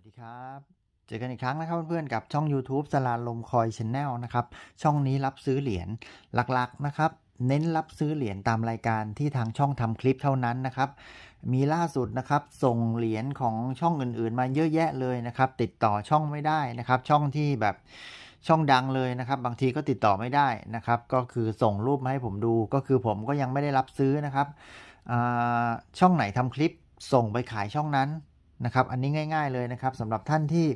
วัสดีครับเจอกันอีกครั้งนะครับเพื่อนๆกับช่อง YouTube สลาลมคอยชแนลนะครับช่องนี้รับซื้อเหรียญหลักๆนะครับเน้นรับซื้อเหรียญตามรายการที่ทางช่องทำคลิปเท่านั้นนะครับ มีล่าสุดนะครับส่งเหรียญของช่องอื่นๆ มาเยอะแยะเลยนะครับติดต่อช่องไม่ได้นะครับช่องที่แบบช่องดังเลยนะครับ บางทีก็ติดต่อไม่ได้นะครับก็คือส่งรูปมาให้ผมดูก็คือผมก็ยังไม่ได้รับซื้อนะครับช่องไหนทำคลิปส่งไปขายช่องนั้นนะครับ อันนี้ง่ายๆเลยนะครับสำหรับท่านที่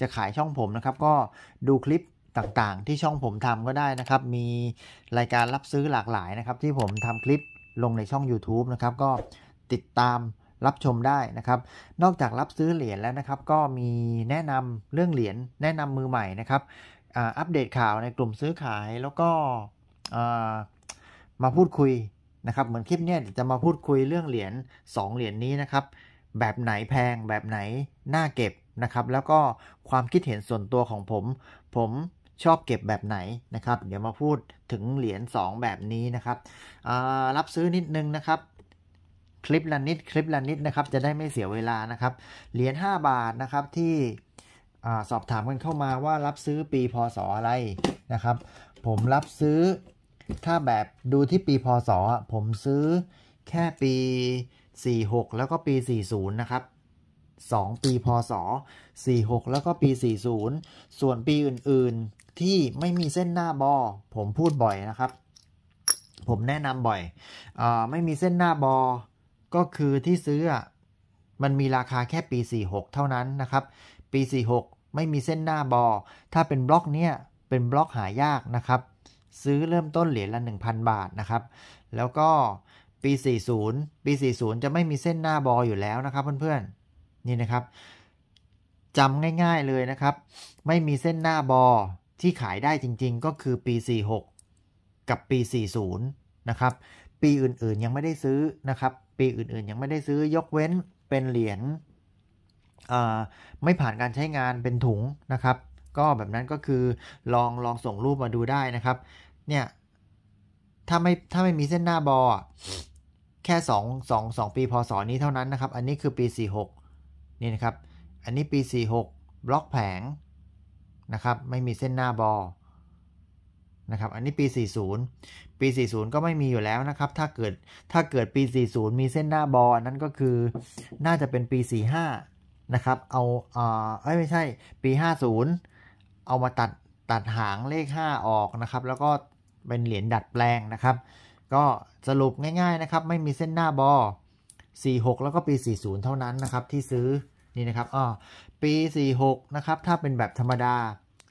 จะขายช่องผมนะครับ ก็ดูคลิปต่างๆ ที่ช่องผมทำก็ได้นะครับ มีรายการรับซื้อหลากหลายนะครับ ที่ผมทำคลิปลงในช่อง YouTube นะครับก็ติดตามรับชมได้นะครับ นอกจากรับซื้อเหรียญแล้วนะครับ ก็มีแนะนำเรื่องเหรียญแนะนำมือใหม่นะครับอัปเดตข่าวในกลุ่มซื้อขายแล้วก็มาพูดคุยนะครับ เหมือนคลิปนี้จะมาพูดคุยเรื่องเหรียญ2เหรียญนนี้นะครับแบบไหนแพงแบบไหนน่าเก็บนะครับ แล้วก็ความคิดเห็นส่วนตัวของผม ผมชอบเก็บแบบไหนนะครับ เดี๋ยวมาพูดถึงเหรียญ2แบบนี้นะครับรับซื้อนิดนึงนะครับ คลิปละนิด คลิปละนิดนะครับจะได้ไม่เสียเวลานะครับ เหรียญ5บาทนะครับที่อสอบถามกันเข้ามาว่า รับซื้อปีพศออะไรนะครับ ผมรับซื้อถ้าแบบดูที่ปีพศผมซื้อแค่ปี46แล้วก็ปี40นะครับ2 ปีพศ46แล้วก็ปี40ส่วนปีอื่นๆที่ไม่มีเส้นหน้าบอ ผมพูดบ่อยนะครับ ผมแนะนำบ่อยอไม่มีเส้นหน้าบอ ก็คือที่ซื้อ มันมีราคาแค่ปี 46 เท่านั้นนะครับ ปี 46 ไม่มีเส้นหน้าบอ ถ้าเป็นบล็อกเนี้ยเป็นบล็อกหายากนะครับ ซื้อเริ่มต้นเหรียญละ 1,000 บาทนะครับ แล้วก็ปี 40 ปี 40 จะไม่มีเส้นหน้าบออยู่แล้วนะครับเพื่อนๆ นี่นะครับจำง่ายๆเลยนะครับ ไม่มีเส้นหน้าบอที่ขายได้จริงๆก็คือปี 46 กับปี 40 นะครับปีอื่นๆยังไม่ได้ซื้อนะครับ ปีอื่นๆยังไม่ได้ซื้อยกเว้นเป็นเหรียญไม่ผ่านการใช้งานเป็นถุงนะครับ ก็แบบนั้นก็คือลองลองส่งรูปมาดูได้นะครับเนี่ยถ้าไม่ถ้าไม่มีเส้นหน้าบอแค่2 2 2ปีพศ นี้เท่านั้นนะครับ อันนี้คือปี 46นี่นะครับ อันนี้ปี 46บล็อกแผงนะครับไม่มีเส้นหน้าบอนะครับอันนี้ปี 40 ปี 40 ก็ไม่มีอยู่แล้วนะครับถ้าเกิดถ้าเกิดปี 40 มีเส้นหน้าบอนั้นก็คือน่าจะเป็นปี 45นะครับเอาเอ่อไม่ใช่ปี 50 เอามาตัดตัดหางเลข 5 ออกนะครับแล้วก็เป็นเหรียญดัดแปลงนะครับก็สรุป ง่ายๆนะครับไม่มีเส้นหน้าบอ46 แล้วก็ปี 40 เท่านั้นนะครับที่ซื้อนี่นะครับอ๋อปี46นะครับถ้าเป็นแบบธรรมดา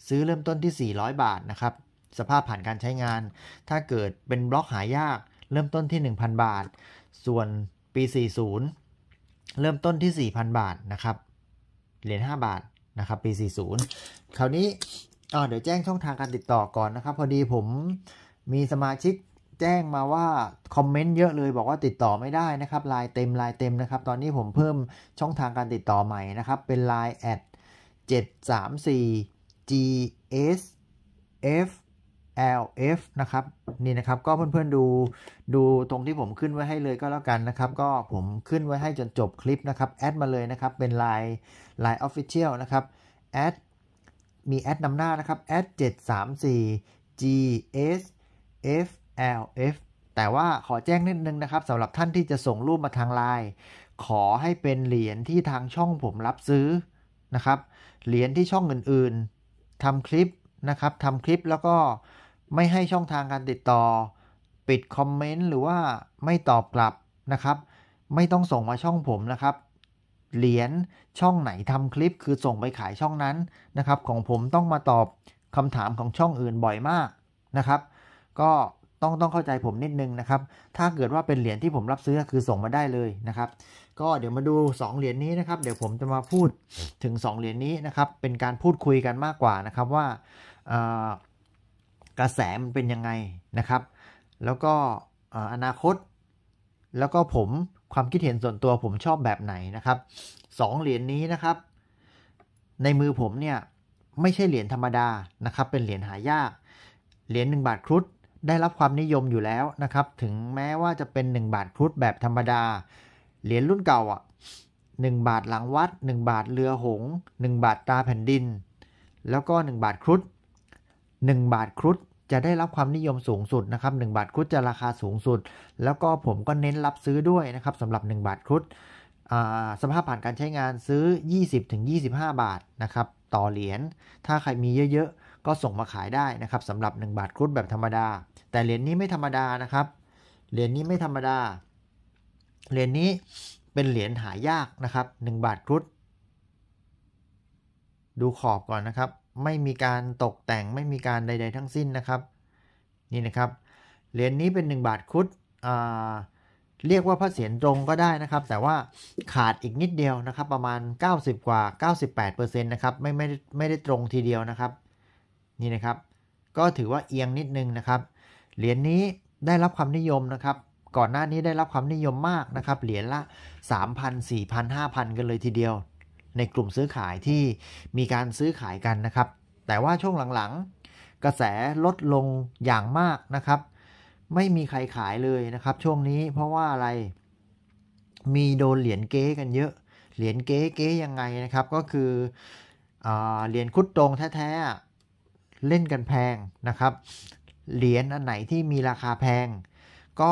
ซื้อเริ่มต้นที่ 400 บาทนะครับสภาพผ่านการใช้งาน ถ้าเกิดเป็นบล็อกหายาก เริ่มต้นที่ 1,000 บาท ส่วนปี 40 เริ่มต้นที่ 4,000 บาทนะครับเหรียญ5บาท นะครับ ปี 40 คราวนี้อเดี๋ยวแจ้งช่องทางการติดต่อก่อนนะครับ พอดีผมมีสมาชิกแจ้งมาว่าคอมเมนต์เยอะเลย บอกว่าติดต่อไม่ได้นะครับลายเต็มลายเต็มนะครับตอนนี้ผมเพิ่มช่องทางการติดต่อใหม่นะครับเป็น l i น์แอด734 GSF LF นะครับนี่นะครับก็เพื่อนๆดูดูตรงที่ผมขึ้นไว้ให้เลยก็แล้วกันนะครับก็ผมขึ้นไว้ให้จนจบคลิปนะครับแอดมาเลยนะครับเป็น l i n ล l i ออ Official นะครับแอดมีแอดนำหน้านะครับแอด734 GSF LF แต่ว่าขอแจ้งนิดนึงนะครับสำหรับท่านที่จะส่งรูปมาทางไลน์ขอให้เป็นเหรียญที่ทางช่องผมรับซื้อนะครับเหรียญที่ช่องอื่น ๆทำคลิปนะครับทำคลิปแล้วก็ไม่ให้ช่องทางการติดต่อ ปิดคอมเมนต์หรือว่า ไม่ตอบกลับนะครับ ไม่ต้องส่งมาช่องผมนะครับ เหรียญช่องไหนทำคลิปคือส่งไปขายช่องนั้นนะครับ ของผมต้องมาตอบคำถามของช่องอื่นบ่อยมากนะครับ ก็ต้องต้องเข้าใจผมนิดนึงนะครับ ถ้าเกิดว่าเป็นเหรียญที่ผมรับซื้อคือส่งมาได้เลยนะครับ ก็เดี๋ยวมาดู 2 เหรียญนี้นะครับ เดี๋ยวผมจะมาพูดถึง 2 เหรียญนี้นะครับ เป็นการพูดคุยกันมากกว่านะครับว่ากระแสมันเป็นยังไงนะครับ แล้วก็อนาคต แล้วก็ผมความคิดเห็นส่วนตัวผมชอบแบบไหนนะครับสองเหรียญนนี้นะครับ ในมือผมเนี่ยไม่ใช่เหรียญธรรมดานะครับ เป็นเหรียญหายาก เหรียญหนึ่งบาทครุฑได้รับความนิยมอยู่แล้วนะครับ ถึงแม้ว่าจะเป็น 1 บาทครุฑแบบธรรมดา เหรียญรุ่นเก่าอ่ะ1บาทหลังวัด 1 บาทเรือหง 1 บาทตาแผ่นดิน แล้วก็ 1 บาทครุฑ1บาทครุฑจะได้รับความนิยมสูงสุดนะครับ1บาทครุฑจะราคาสูงสุด แล้วก็ผมก็เน้นรับซื้อด้วยนะครับสำหรับ 1 บาทครุฑสภาพผ่านการใช้งานซื้อ 20-25 บาทนะครับต่อเหรียญ ถ้าใครมีเยอะๆก็ส่งมาขายได้นะครับสำหรับ 1 บาทครุฑแบบธรรมดาแต่เหรียญนี้ไม่ธรรมดานะครับ เหรียญนี้ไม่ธรรมดา เหรียญนี้เป็นเหรียญหายากนะครับ 1 บาทครุฑดูขอบก่อนนะครับ ไม่มีการตกแต่ง ไม่มีการใด ๆ ทั้งสิ้นนะครับ นี่นะครับ เหรียญนี้เป็น 1 บาทครุฑเรียกว่าพระเศียรตรงก็ได้นะครับ แต่ว่าขาดอีกนิดเดียวนะครับ ประมาณ 90 กว่า98%นะครับไม่ไม่ไม่ได้ตรงทีเดียวนะครับ นี่นะครับ ก็ถือว่าเอียงนิดนึงนะครับเหรียญนนี้ได้รับความนิยมนะครับ ก่อนหน้านี้ได้รับความนิยมมากนะครับ เหรียญละ 3,000 4,000 5,000 กันเลยทีเดียว ในกลุ่มซื้อขายที่มีการซื้อขายกันนะครับ แต่ว่าช่วงหลังๆกระแสลดลงอย่างมากนะครับ ไม่มีใครขายเลยนะครับ ช่วงนี้เพราะว่าอะไรมีโดนเหรียญเก๊กันเยอะเหรียญเก๊เก๊ยังไงนะครับก็คือเหรียญคุดตรงแท้ๆเล่นกันแพงนะครับเหรียญอันไหนที่มีราคาแพง ก็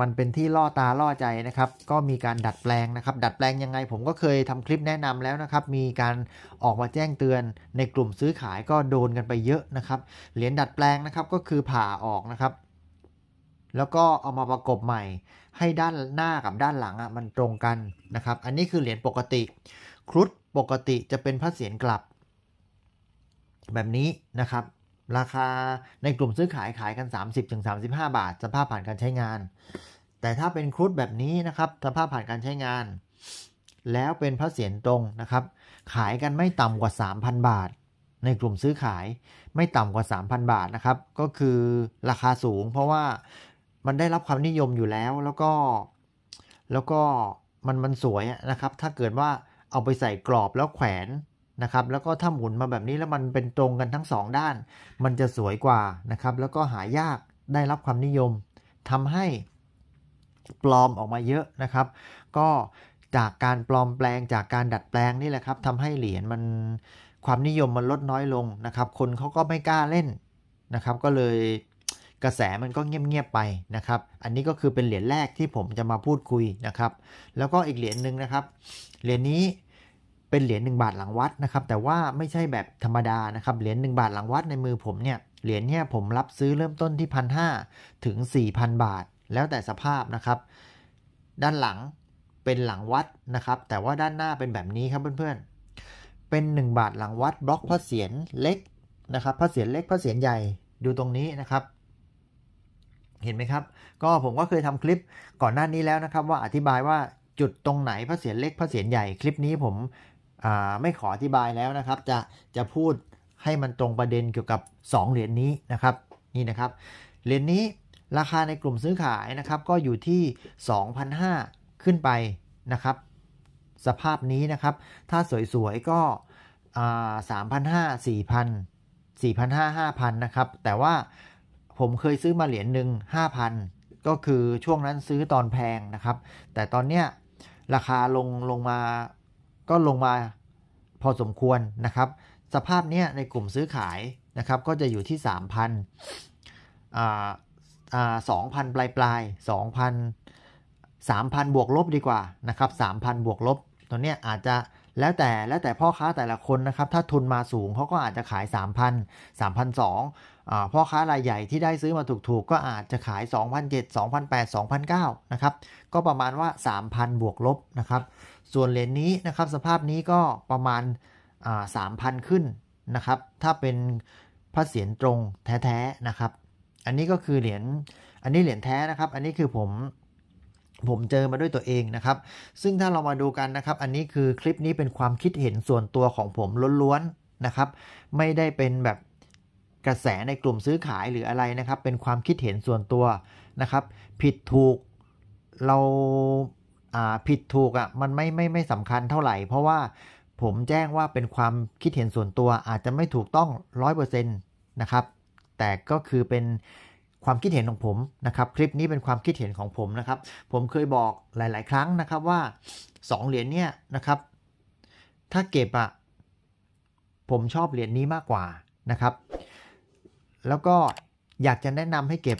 มันเป็นที่ล่อตาล่อใจนะครับ ก็มีการดัดแปลงนะครับ ดัดแปลงยังไง ผมก็เคยทำคลิปแนะนำแล้วนะครับ มีการออกมาแจ้งเตือน ในกลุ่มซื้อขายก็โดนกันไปเยอะนะครับเหรียญดัดแปลงนะครับก็คือผ่าออกนะครับ แล้วก็เอามาประกบใหม่ ให้ด้านหน้ากับด้านหลังอ่ะมันตรงกันนะครับ อันนี้คือเหรียญปกติ ครุฑปกติจะเป็นพระเศียรกลับ แบบนี้นะครับราคาในกลุ่มซื้อขายขายกัน 30-35 บาทสภาพผ่านการใช้งาน แต่ถ้าเป็นครุฑแบบนี้นะครับสภาพผ่านการใช้งาน แล้วเป็นพระเศียรตรงนะครับ ขายกันไม่ต่ำกว่า 3,000 บาท ในกลุ่มซื้อขายไม่ต่ำกว่า 3,000 บาทนะครับ ก็คือราคาสูงเพราะว่ามันได้รับความนิยมอยู่แล้วแล้วก็ แล้วก็มันมันสวยนะครับ ถ้าเกิดว่าเอาไปใส่กรอบแล้วแขวนนะครับแล้วก็ถ้าหมุนมาแบบนี้แล้วมันเป็นตรงกันทั้ง 2 ด้าน มันจะสวยกว่านะครับ แล้วก็หายากได้รับความนิยมทำให้ปลอมออกมาเยอะนะครับ ก็จากการปลอมแปลงจากการดัดแปลงนี่แหละครับทำให้เหรียญมันความนิยมมันลดน้อยลงนะครับ คนเขาก็ไม่กล้าเล่นนะครับ ก็เลยกระแสมันก็เงียบๆไปนะครับ อันนี้ก็คือเป็นเหรียญแรกที่ผมจะมาพูดคุยนะครับ แล้วก็อีกเหรียญหนึ่งนะครับ เหรียญนี้เป็นเหรียญ1บาทหลังวัดนะครับ แต่ว่าไม่ใช่แบบธรรมดานะครับเหรียญ1บาทหลังวัดในมือผมเนี่ยเหรียญเนี่ยผมรับซื้อเริ่มต้นที่พันห้าถึง4 0 0นบาท แล้วแต่สภาพนะครับ ด้านหลังเป็นหลังวัดนะครับแต่ว่าด้านหน้าเป็นแบบนี้ครับเพื่อนๆ เป็น 1 บาทหลังวัด บล็อกพระเศียรเล็กนะครับพระเศียรเล็กพระเศียรใหญ่ดูตรงนี้นะครับ เห็นไหมครับ ก็ผมก็เคยทำคลิปก่อนหน้านี้แล้วนะครับ ว่าอธิบายว่าจุดตรงไหนพระเศียรเล็กพระเศียรใหญ่คลิปนี้ผมไม่ขออธิบายแล้วนะครับ จะ จะพูดให้มันตรงประเด็นเกี่ยวกับ 2 เหรียญนนี้นะครับนี่นะครับเหรียญนนี้ราคาในกลุ่มซื้อขายนะครับก็อยู่ที่2,500 ขึ้นไปนะครับ สภาพนี้นะครับ ถ้าสวยๆ ก็สามพันห้าสี่พันสี่พันห้าห้าพันนะครับแต่ว่าผมเคยซื้อมาเหรียญหนึ่งห้าพันก็คือช่วงนั้นซื้อตอนแพงนะครับ แต่ตอนเนี้ยราคาลงลงมาก็ลงมาพอสมควรนะครับ สภาพเนี้ยในกลุ่มซื้อขายนะครับก็จะอยู่ที่ 3,000อ่าอ่า2 0 0ปลายปลาย2,000 3,000บวก ลบดีกว่า นะครับ3,000บวก ลบตัวเนี้ยอาจจะแล้วแต่แล้วแต่พ่อค้าแต่ละคนนะครับ ถ้าทุนมาสูงเขาก็อาจจะขาย 3 0 0 0 3 0 0มพ่อค้ารายใหญ่ที่ได้ซื้อมาถูกๆ ก็อาจจะขาย2,007 2,008 2,009นะครับก็ประมาณว่า 3,000 บวกลบนะครับ ส่วนเหรียญนนี้นะครับสภาพนี้ก็ประมาณ3,000 ขึ้นนะครับ ถ้าเป็นพระเศียรตรงแท้ ๆ นะครับ อันนี้ก็คือเหรียญอันนี้เหรียญแท้นะครับ อันนี้คือผมผมเจอมาด้วยตัวเองนะครับ ซึ่งถ้าเรามาดูกันนะครับ อันนี้คือคลิปนี้เป็นความคิดเห็นส่วนตัวของผมล้วนๆนะครับ ไม่ได้เป็นแบบกระแสในกลุ่มซื้อขายหรืออะไรนะครับ เป็นความคิดเห็นส่วนตัวนะครับ ผิดถูกเราผิดถูกอะ่ะมันไม่ไม่ไม่สำคัญเท่าไหร่ เพราะว่าผมแจ้งว่าเป็นความคิดเห็นส่วนตัวอาจจะไม่ถูกต้อง100%นะครับ แต่ก็คือเป็นความคิดเห็นของผมนะครับ คลิปนี้เป็นความคิดเห็นของผมนะครับ ผมเคยบอกหลาย ๆ ครั้งนะครับว่า 2 เหรียญเนี่ยนะครับ ถ้าเก็บอะผมชอบเหรียญนี้มากกว่านะครับ แล้วก็อยากจะแนะนำให้เก็บ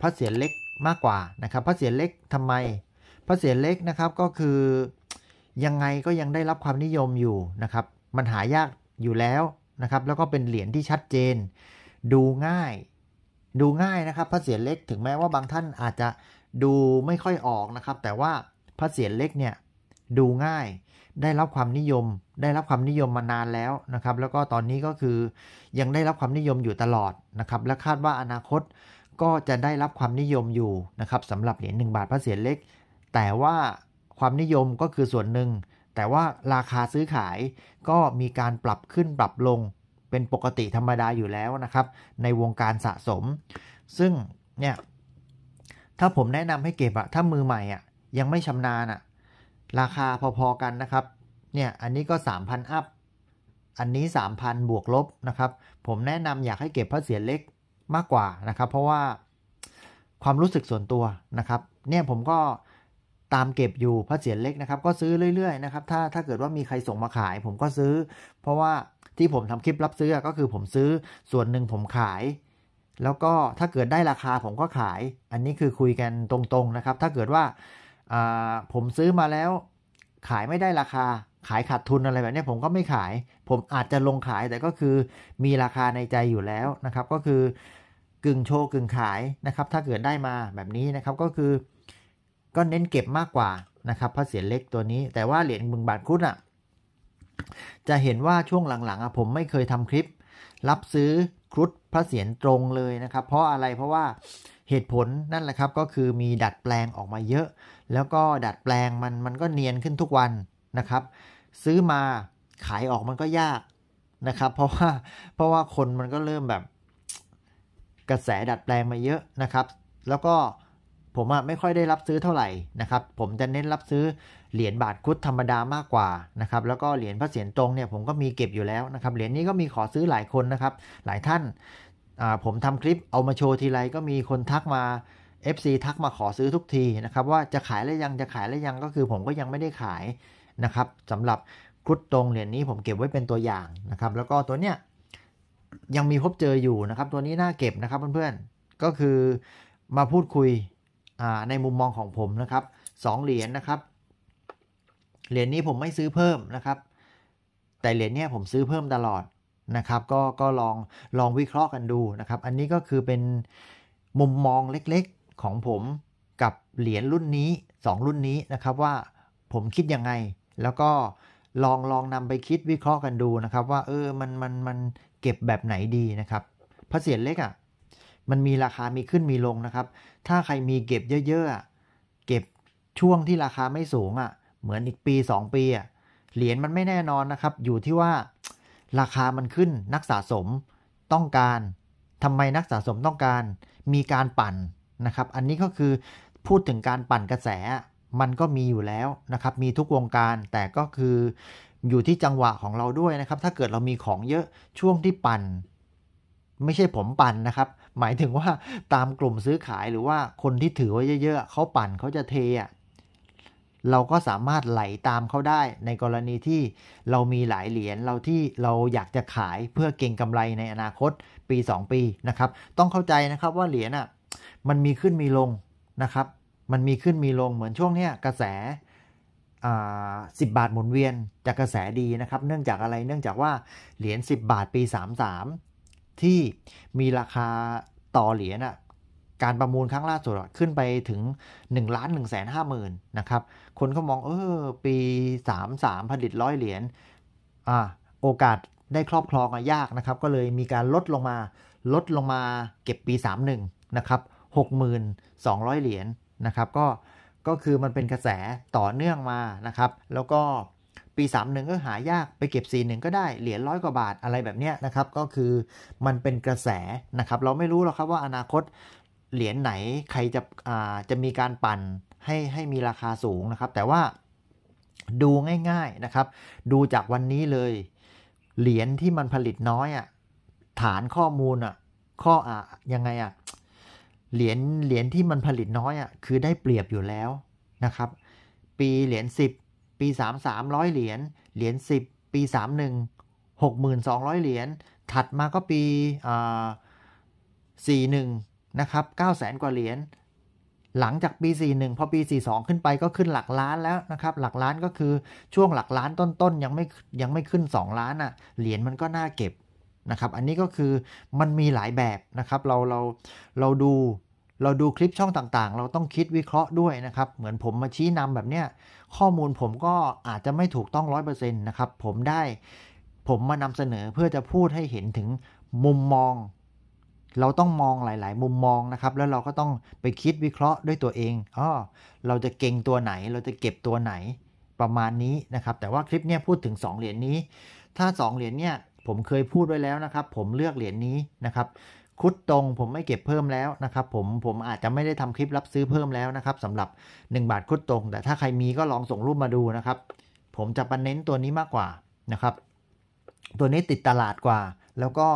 พระเศียรเล็กมากกว่านะครับพระเศียรเล็กทำไมพระเศียรเล็กนะครับก็คือยังไงก็ยังได้รับความนิยมอยู่นะครับ มันหายากอยู่แล้วนะครับ แล้วก็เป็นเหรียญที่ชัดเจน ดูง่ายดูง่ายนะครับพระเศียรเล็ก ถึงแม้ว่าบางท่านอาจจะดูไม่ค่อยออกนะครับ แต่ว่าพระเศียรเล็กเนี่ยดูง่าย ได้รับความนิยม ได้รับความนิยมมานานแล้วนะครับ แล้วก็ตอนนี้ก็คือยังได้รับความนิยมอยู่ตลอดนะครับ และคาดว่าอนาคตก็จะได้รับความนิยมอยู่นะครับสำหรับเหรียญ1บาทพระเศียรเล็ก แต่ว่าความนิยมก็คือส่วนหนึ่ง แต่ว่าราคาซื้อขายก็มีการปรับขึ้นปรับลงเป็นปกติธรรมดาอยู่แล้วนะครับ ในวงการสะสม ซึ่งเนี่ย ถ้าผมแนะนำให้เก็บอะถ้ามือใหม่อะยังไม่ชำนาญอะราคาพอๆกันนะครับเนี่ยอันนี้ก็3,000อัพอันนี้3,000บวกลบนะครับ ผมแนะนำอยากให้เก็บพระเสียรเล็กมากกว่านะครับ เพราะว่าความรู้สึกส่วนตัวนะครับ เนี่ยผมก็ตามเก็บอยู่พระเสียรเล็กนะครับ ก็ซื้อเรื่อยๆนะครับ ถ้าถ้าเกิดว่ามีใครส่งมาขาย ผมก็ซื้อ เพราะว่าที่ผมทำคลิปรับซื้อก็คือผมซื้อส่วนหนึ่งผมขาย แล้วก็ ถ้าเกิดได้ราคาผมก็ขาย อันนี้คือคุยกันตรงๆนะครับ ถ้าเกิดว่าผมซื้อมาแล้ว ขายไม่ได้ราคาขายขาดทุนอะไรแบบนี้ผมก็ไม่ขาย ผมอาจจะลงขายแต่ก็คือมีราคาในใจอยู่แล้วนะครับก็คือกึ่งโชว์กึ่งขายนะครับ ถ้าเกิดได้มาแบบนี้นะครับก็คือ ก็เน้นเก็บมากกว่านะครับเพราะเสียเล็กตัวนี้ แต่ว่าเหรียญบึงบาทคุณอ่ะจะเห็นว่าช่วงหลังๆผมไม่เคยทำคลิป รับซื้อครุฑพระเศียรตรงเลยนะครับ เพราะอะไรเพราะว่าเหตุผลนั่นแหละครับก็คือมีดัดแปลงออกมาเยอะ แล้วก็ดัดแปลงมันมันก็เนียนขึ้นทุกวันนะครับซื้อมาขายออกมันก็ยากนะครับ เพราะว่าเพราะว่าคนมันก็เริ่มแบบ กระแสดัดแปลงมาเยอะนะครับ แล้วก็ผมอะไม่ค่อยได้รับซื้อเท่าไหร่นะครับ ผมจะเน้นรับซื้อ เหรียญบาทคุดธรรมดามากกว่านะครับแล้วก็เหรียญพระเศียรตรงเนี่ยผมก็มีเก็บอยู่แล้วนะครับเหรียญนี้ก็มีขอซื้อหลายคนนะครับหลายท่านผมทำคลิปเอามาโชว์ทีไรก็มีคนทักมา FC ทักมาขอซื้อทุกทีนะครับว่าจะขายแล้วยังจะขายแล้วยังก็คือผมก็ยังไม่ได้ขายนะครับสำหรับคุดตรงเหรียญนนี้ผมเก็บไว้เป็นตัวอย่างนะครับแล้วก็ตัวเนี้ยยังมีพบเจออยู่นะครับตัวนี้น่าเก็บนะครับเพื่อนๆก็คือมาพูดคุยในมุมมองของผมนะครับ 2เหรียญนนะครับเหรียญนี้ผมไม่ซื้อเพิ่มนะครับ แต่เหรียญนี้ผมซื้อเพิ่มตลอดนะครับ ก็ก็ลองลองวิเคราะห์กันดูนะครับ อันนี้ก็คือเป็นมุมมองเล็ก ๆของผมกับเหรียญรุ่นนี้ 2 รุ่นนี้นะครับว่าผมคิดยังไง แล้วก็ลองลองนำไปคิดวิเคราะห์กันดูนะครับว่าเออมันมันมันเก็บแบบไหนดีนะครับพระเสียรเล็กอะ่ะมันมีราคามีขึ้น มีลงนะครับ ถ้าใครมีเก็บเยอะๆเก็บช่วงที่ราคาไม่สูงอ่ะ เหมือนอีกปี2ปีอ่ะเหรียญมันไม่แน่นอนนะครับ อยู่ที่ว่าราคามันขึ้นนักสะสมต้องการ ทำไมนักสะสมต้องการ มีการปั่นนะครับ อันนี้ก็คือพูดถึงการปั่นกระแส มันก็มีอยู่แล้วนะครับ มีทุกวงการ แต่ก็คืออยู่ที่จังหวะของเราด้วยนะครับ ถ้าเกิดเรามีของเยอะช่วงที่ปั่นไม่ใช่ผมปั่นนะครับ หมายถึงว่าตามกลุ่มซื้อขายหรือว่าคนที่ถือไว้เยอะๆ เขาปั่นเขาจะเทอ่ะ เราก็สามารถไหลตามเขาได้ในกรณีที่เรามีหลายเหรียญเราที่เราอยากจะขายเพื่อเก่งกำไรในอนาคตปี 2 ปีนะครับ ต้องเข้าใจนะครับว่าเหรียญอ่ะมันมีขึ้นมีลงนะครับ มันมีขึ้นมีลงเหมือนช่วงเนี้ยกระแสสิบบาทหมุนเวียนจากกระแสดีนะครับ เนื่องจากอะไรเนื่องจากว่าเหรียญ10 บาทปี 33ที่มีราคาต่อเหรียญอ่ะ การประมูลครั้งล่าสุดขึ้นไปถึง1ล้านหนึ่งแสนห้าหมื่นนะครับ คนก็มอง เออปี 33ผลิตร้อยเหรียญอ่าโอกาสได้ครอบครองยากนะครับ ก็เลยมีการลดลงมาลดลงมาเก็บปี 31 นะครับ 6,200 เหรียญนะครับ ก็ก็คือมันเป็นกระแสต่อเนื่องมานะครับ แล้วก็ปี3งก็หายากไปเก็บ4งก็ได้ เหรียญร้อยกว่าบาทอะไรแบบนี้นะครับก็คือมันเป็นกระแสนะครับ เราไม่รู้หรอกครับว่าอนาคตเหรียญไหนใครจะจะมีการปั่นให้ให้มีราคาสูงนะครับ แต่ว่าดูง่ายๆนะครับ ดูจากวันนี้เลย เหรียญที่มันผลิตน้อยอะ่ะฐานข้อมูลอะ่ะข้ออ่ะยังไงอะ่ะเหรียญเหรียญที่มันผลิตน้อยอะ่ะคือได้เปรียบอยู่แล้วนะครับ ปีเหรียญ10ปี 33 0 0เหรียญ เหรียญ10 ปี 31 6,200 เหรียญถัดมาก็ปี41นะครับ9 0 0 0 0 กว่าเหรียญหลังจากปี41พอปี 42 ขึ้นไปก็ขึ้นหลักล้านแล้วนะครับหลักล้านก็คือช่วงหลักล้านต้นๆยังไม่ยังไม่ขึ้น 2 ล้านอะ่ะเหรียญมันก็น่าเก็บนะครับอันนี้ก็คือมันมีหลายแบบนะครับเราเราเราดูเราดูคลิปช่องต่างๆ เราต้องคิดวิเคราะห์ด้วยนะครับ เหมือนผมมาชี้นำแบบเนี้ย ข้อมูลผมก็อาจจะไม่ถูกต้องร้อยเปอร์เซ็นต์นะครับ ผมได้ ผมมานำเสนอเพื่อจะพูดให้เห็นถึงมุมมอง เราต้องมองหลาย ๆ มุมมองนะครับ แล้วเราก็ต้องไปคิดวิเคราะห์ด้วยตัวเองอ๋อเราจะเก่งตัวไหน เราจะเก็บตัวไหน ประมาณนี้นะครับ แต่ว่าคลิปเนี้ยพูดถึง2 เหรียญนี้ ถ้า 2 เหรียญเนี้ยผมเคยพูดไว้แล้วนะครับ ผมเลือกเหรียญนี้นะครับคุดตรงผมไม่เก็บเพิ่มแล้วนะครับผม ผมอาจจะไม่ได้ทำคลิปรับซื้อเพิ่มแล้วนะครับสำหรับ 1 บาทคุดตรง แต่ถ้าใครมีก็ลองส่งรูปมาดูนะครับ ผมจะปเน้นตัวนี้มากกว่านะครับ ตัวนี้ติดตลาดกว่า แล้วก็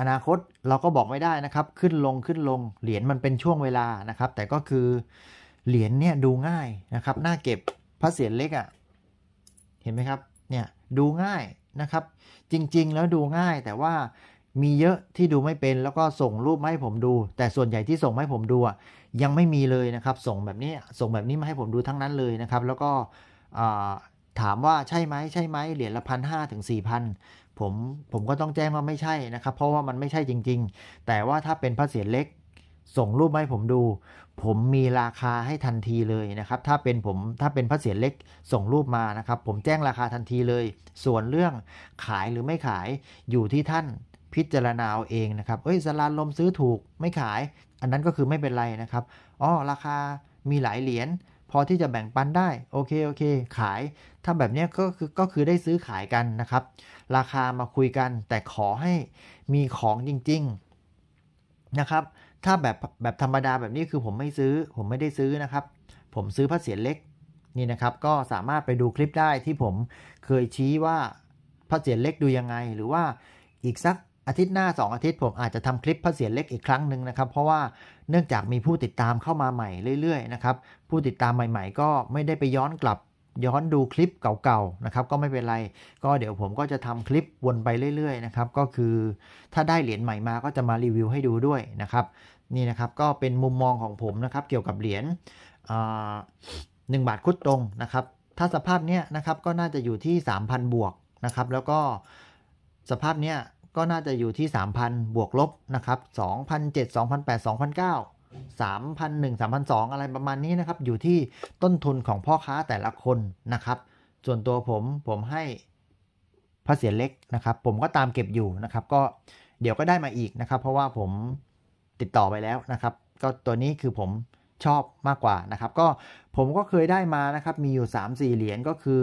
อนาคตเราก็บอกไม่ได้นะครับ ขึ้นลงขึ้นลงเหรียญมันเป็นช่วงเวลานะครับ แต่ก็คือเหรียญเนี่ยดูง่ายนะครับน่าเก็บพระเศียรเล็กอะ่ะ เห็นไหมครับ เนี่ยดูง่ายนะครับ จริง ๆ แล้วดูง่ายแต่ว่ามีเยอะที่ดูไม่เป็นแล้วก็ส่งรูปมาให้ผมดู แต่ส่วนใหญ่ที่ส่งมาให้ผมดูอ่ะยังไม่มีเลยนะครับส่งแบบนี้ส่งแบบนี้มาให้ผมดูทั้งนั้นเลยนะครับแล้วก็ถามว่าใช่ไหมใช่ไหมเหรียญละพันห้าถึงสี่พันผมผมก็ต้องแจ้งว่าไม่ใช่นะครับ เพราะว่ามันไม่ใช่จริงๆ แต่ว่าถ้าเป็นพระเศียรเล็กส่งรูปมาให้ผมดู ผมมีราคาให้ทันทีเลยนะครับ ถ้าเป็นผมถ้าเป็นพระเศียรเล็กส่งรูปมานะครับ ผมแจ้งราคาทันทีเลย ส่วนเรื่องขายหรือไม่ขายอยู่ที่ท่านพิจารณาเอาเองนะครับ เอ้ยสลานลมซื้อถูกไม่ขาย อันนั้นก็คือไม่เป็นไรนะครับ อ๋อ ราคา มีหลายเหรียญพอที่จะแบ่งปันได้ โอเค โอเค ขาย ถ้าแบบนี้ก็คือก็คือได้ซื้อขายกันนะครับ ราคามาคุยกันแต่ขอให้มีของจริงๆนะครับ ถ้าแบบแบบธรรมดาแบบนี้คือผมไม่ซื้อผมไม่ได้ซื้อนะครับ ผมซื้อพระเศียรเล็กนี่นะครับ ก็สามารถไปดูคลิปได้ที่ผมเคยชี้ว่าพระเศียรเล็กดูยังไง หรือว่าอีกสักอาทิตย์หน้า 2 อาทิตย์ผมอาจจะทำคลิปพระเสียรเล็กอีกครั้งหนึ่งนะครับเพราะว่าเนื่องจากมีผู้ติดตามเข้ามาใหม่เรื่อยๆนะครับผู้ติดตามใหม่ ๆ ก็ไม่ได้ไปย้อนกลับย้อนดูคลิปเก่าๆนะครับก็ไม่เป็นไรก็เดี๋ยวผมก็จะทำคลิปวนไปเรื่อยๆนะครับก็คือถ้าได้เหรียญใหม่มาก็จะมารีวิวให้ดูด้วยนะครับ นี่นะครับก็เป็นมุมมองของผมนะครับเกี่ยวกับเหรียญหนึ่งบาทคุดตรงนะครับถ้าสภาพเนี้ยนะครับก็น่าจะอยู่ที่3,000บวกนะครับแล้วก็สภาพเนี้ยก็น่าจะอยู่ที่3,000บวกลบนะครับ2,007 2,008 2,009 3,001 3,002อะไรประมาณนี้นะครับ อยู่ที่ต้นทุนของพ่อค้าแต่ละคนนะครับ ส่วนตัวผมผมให้พระเสียเล็กนะครับ ผมก็ตามเก็บอยู่นะครับ ก็เดี๋ยวก็ได้มาอีกนะครับ เพราะว่าผมติดต่อไปแล้วนะครับ ก็ตัวนี้คือผมชอบมากกว่านะครับ ก็ผมก็เคยได้มานะครับ มีอยู่ 3-4 เหรียญก็คือ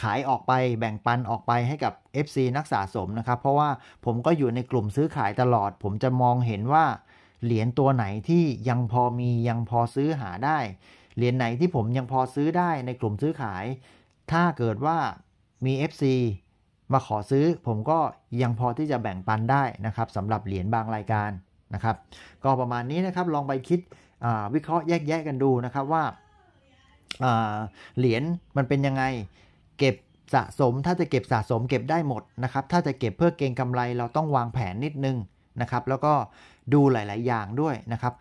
ขายออกไปแบ่งปันออกไปให้กับ FC นักสะสมนะครับ เพราะว่าผมก็อยู่ในกลุ่มซื้อขายตลอด ผมจะมองเห็นว่าเหรียญตัวไหนที่ยังพอมียังพอซื้อหาได้เหรียญไหนที่ผมยังพอซื้อได้ ในกลุ่มซื้อขาย ถ้าเกิดว่ามี FC มาขอซื้อ ผมก็ยังพอที่จะแบ่งปันได้นะครับสำหรับเหรียญบางรายการนะครับ ก็ประมาณนี้นะครับลองไปคิดวิเคราะห์แยกแยะกันดูนะครับว่าเหรียญมันเป็นยังไงเก็บสะสมถ้าจะเก็บสะสมเก็บได้หมดนะครับ ถ้าจะเก็บเพื่อเก็งกำไรเราต้องวางแผนนิดนึงนะครับ แล้วก็ดูหลาย ๆ อย่างด้วยนะครับ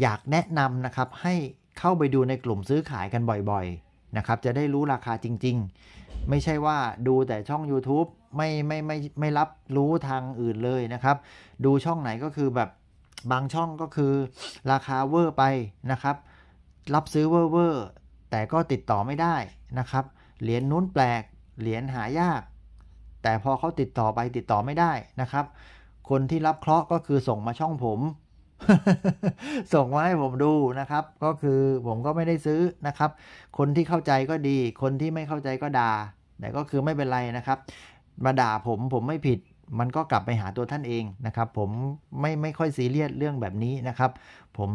อยากแนะนำนะครับให้เข้าไปดูในกลุ่มซื้อขายกันบ่อย ๆ นะครับ จะได้รู้ราคาจริงๆ ไม่ใช่ว่าดูแต่ช่อง YouTube ไม่ไม่ไมไม่ไม่รับรู้ทางอื่นเลยนะครับ ดูช่องไหนก็คือแบบบางช่องก็คือราคาเวอร์ไปนะครับ รับซื้อเวอร์เวอร์แต่ก็ติดต่อไม่ได้นะครับเหรียญนู้นแปลก เหรียญหายาก แต่พอเขาติดต่อไปติดต่อไม่ได้นะครับ คนที่รับเคราะห์ก็คือส่งมาช่องผม ส่งมาให้ผมดูนะครับ ก็คือผมก็ไม่ได้ซื้อนะครับ คนที่เข้าใจก็ดี คนที่ไม่เข้าใจก็ด่า แต่ก็คือไม่เป็นไรนะครับ มาด่าผมผมไม่ผิด มันก็กลับไปหาตัวท่านเองนะครับ ผมไม่ไม่ค่อย ซีเรียสเรื่องแบบนี้นะครับ ผม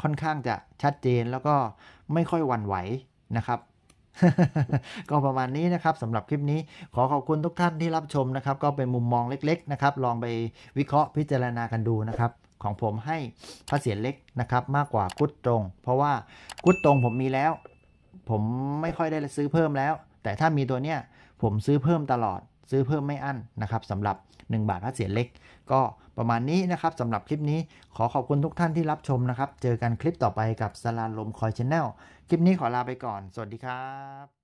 ค่อนข้างจะชัดเจนแล้วก็ไม่ค่อยหวั่นไหวนะครับก็ประมาณนี้นะครับสำหรับคลิปนี้ขอขอบคุณทุกท่านที่รับชมนะครับ ก็เป็นมุมมองเล็กๆนะครับลองไปวิเคราะห์พิจารณากันดูนะครับ ของผมให้พระเสียรเล็กนะครับมากกว่าคุดตรง เพราะว่าคุดตรงผมมีแล้ว ผมไม่ค่อยได้ซื้อเพิ่มแล้ว แต่ถ้ามีตัวเนี้ยผมซื้อเพิ่มตลอดซื้อเพิ่มไม่อั้นนะครับสำหรับ 1 บาทพ้าเสียเล็ก ก็ประมาณนี้นะครับสำหรับคลิปนี้ขอขอบคุณทุกท่านที่รับชมนะครับ เจอกันคลิปต่อไปกับสลาลมคอยชแนลคลิปนี้ขอลาไปก่อน สวัสดีครับ